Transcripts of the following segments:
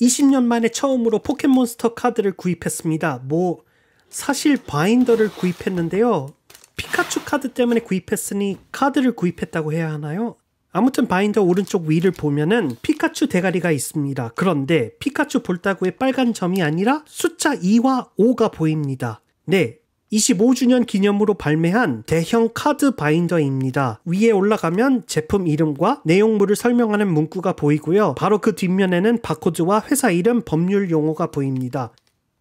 20년 만에 처음으로 포켓몬스터 카드를 구입했습니다. 뭐 사실 바인더를 구입했는데요. 피카츄 카드 때문에 구입했으니 카드를 구입했다고 해야 하나요? 아무튼 바인더 오른쪽 위를 보면은 피카츄 대가리가 있습니다. 그런데 피카츄 볼따구의 빨간 점이 아니라 숫자 2와 5가 보입니다. 네, 25주년 기념으로 발매한 대형 카드 바인더입니다. 위에 올라가면 제품 이름과 내용물을 설명하는 문구가 보이고요. 바로 그 뒷면에는 바코드와 회사 이름, 법률 용어가 보입니다.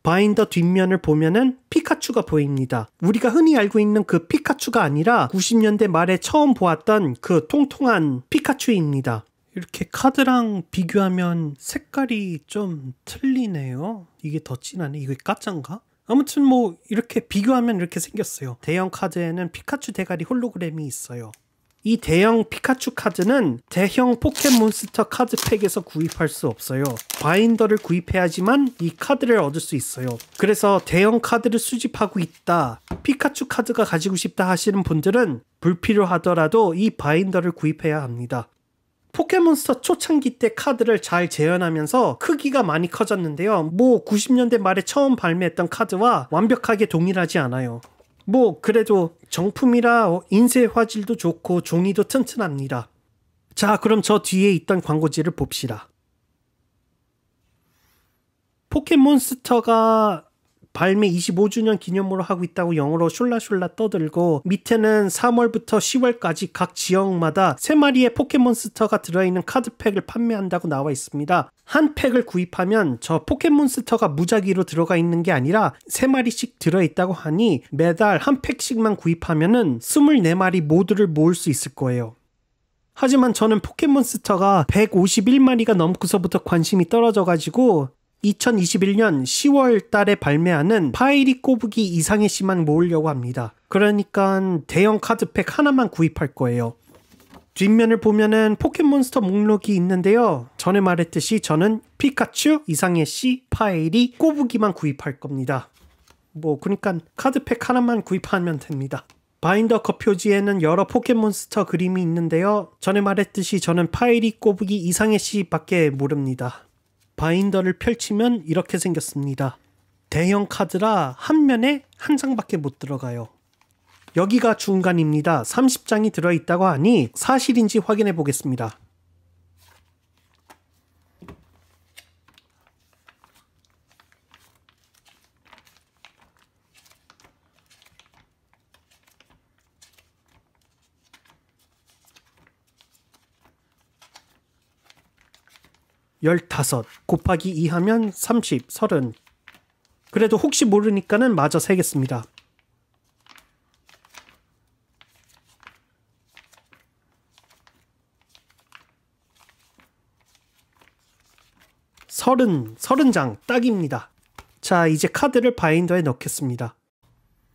바인더 뒷면을 보면은 피카츄가 보입니다. 우리가 흔히 알고 있는 그 피카츄가 아니라 90년대 말에 처음 보았던 그 통통한 피카츄입니다. 이렇게 카드랑 비교하면 색깔이 좀 틀리네요. 이게 더 진하네. 이거 까짠가? 아무튼 뭐 이렇게 비교하면 이렇게 생겼어요. 대형 카드에는 피카츄 대가리 홀로그램이 있어요. 이 대형 피카츄 카드는 대형 포켓몬스터 카드팩에서 구입할 수 없어요. 바인더를 구입해야지만 이 카드를 얻을 수 있어요. 그래서 대형 카드를 수집하고 있다, 피카츄 카드가 가지고 싶다 하시는 분들은 불필요하더라도 이 바인더를 구입해야 합니다. 포켓몬스터 초창기 때 카드를 잘 재현하면서 크기가 많이 커졌는데요. 뭐 90년대 말에 처음 발매했던 카드와 완벽하게 동일하지 않아요. 뭐 그래도 정품이라 어, 인쇄 화질도 좋고 종이도 튼튼합니다. 자, 그럼 저 뒤에 있던 광고지를 봅시다. 포켓몬스터가 발매 25주년 기념으로 하고 있다고 영어로 슐라슐라 떠들고 밑에는 3월부터 10월까지 각 지역마다 3마리의 포켓몬스터가 들어있는 카드팩을 판매한다고 나와 있습니다. 한 팩을 구입하면 저 포켓몬스터가 무작위로 들어가 있는 게 아니라 3마리씩 들어있다고 하니 매달 한 팩씩만 구입하면은 24마리 모두를 모을 수 있을 거예요. 하지만 저는 포켓몬스터가 151마리가 넘고서부터 관심이 떨어져가지고 2021년 10월 달에 발매하는 파이리 꼬부기 이상의 씨만 모으려고 합니다. 그러니까 대형 카드팩 하나만 구입할 거예요. 뒷면을 보면은 포켓몬스터 목록이 있는데요. 전에 말했듯이 저는 피카츄, 이상의 씨, 파이리, 꼬부기만 구입할 겁니다. 뭐 그러니까 카드팩 하나만 구입하면 됩니다. 바인더 컵 표지에는 여러 포켓몬스터 그림이 있는데요. 전에 말했듯이 저는 파이리 꼬부기 이상의 씨밖에 모릅니다. 바인더를 펼치면 이렇게 생겼습니다. 대형 카드라 한 면에 한 장밖에 못 들어가요. 여기가 중간입니다. 30장이 들어있다고 하니 사실인지 확인해 보겠습니다. 15 곱하기 2하면 30, 30 그래도 혹시 모르니까는 마저 세겠습니다. 30, 3 0장 딱입니다. 자, 이제 카드를 바인더에 넣겠습니다.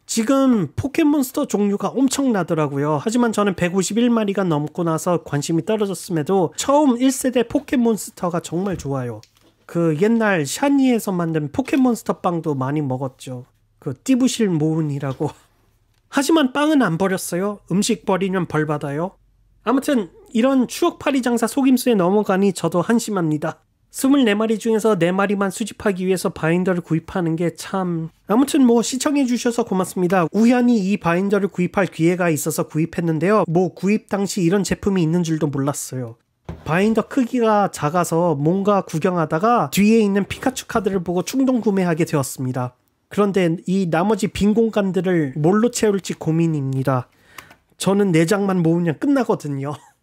지금 포켓몬스터 종류가 엄청나더라고요. 하지만 저는 151마리가 넘고 나서 관심이 떨어졌음에도 처음 1세대 포켓몬스터가 정말 좋아요. 그 옛날 샤니에서 만든 포켓몬스터 빵도 많이 먹었죠. 그 띠부실 모은이라고. 하지만 빵은 안 버렸어요. 음식 버리면 벌 받아요. 아무튼 이런 추억팔이 장사 속임수에 넘어가니 저도 한심합니다. 24마리 중에서 4마리만 수집하기 위해서 바인더를 구입하는 게 참... 아무튼 뭐 시청해주셔서 고맙습니다. 우연히 이 바인더를 구입할 기회가 있어서 구입했는데요. 뭐 구입 당시 이런 제품이 있는 줄도 몰랐어요. 바인더 크기가 작아서 뭔가 구경하다가 뒤에 있는 피카츄 카드를 보고 충동 구매하게 되었습니다. 그런데 이 나머지 빈 공간들을 뭘로 채울지 고민입니다. 저는 4장만 모으면 끝나거든요.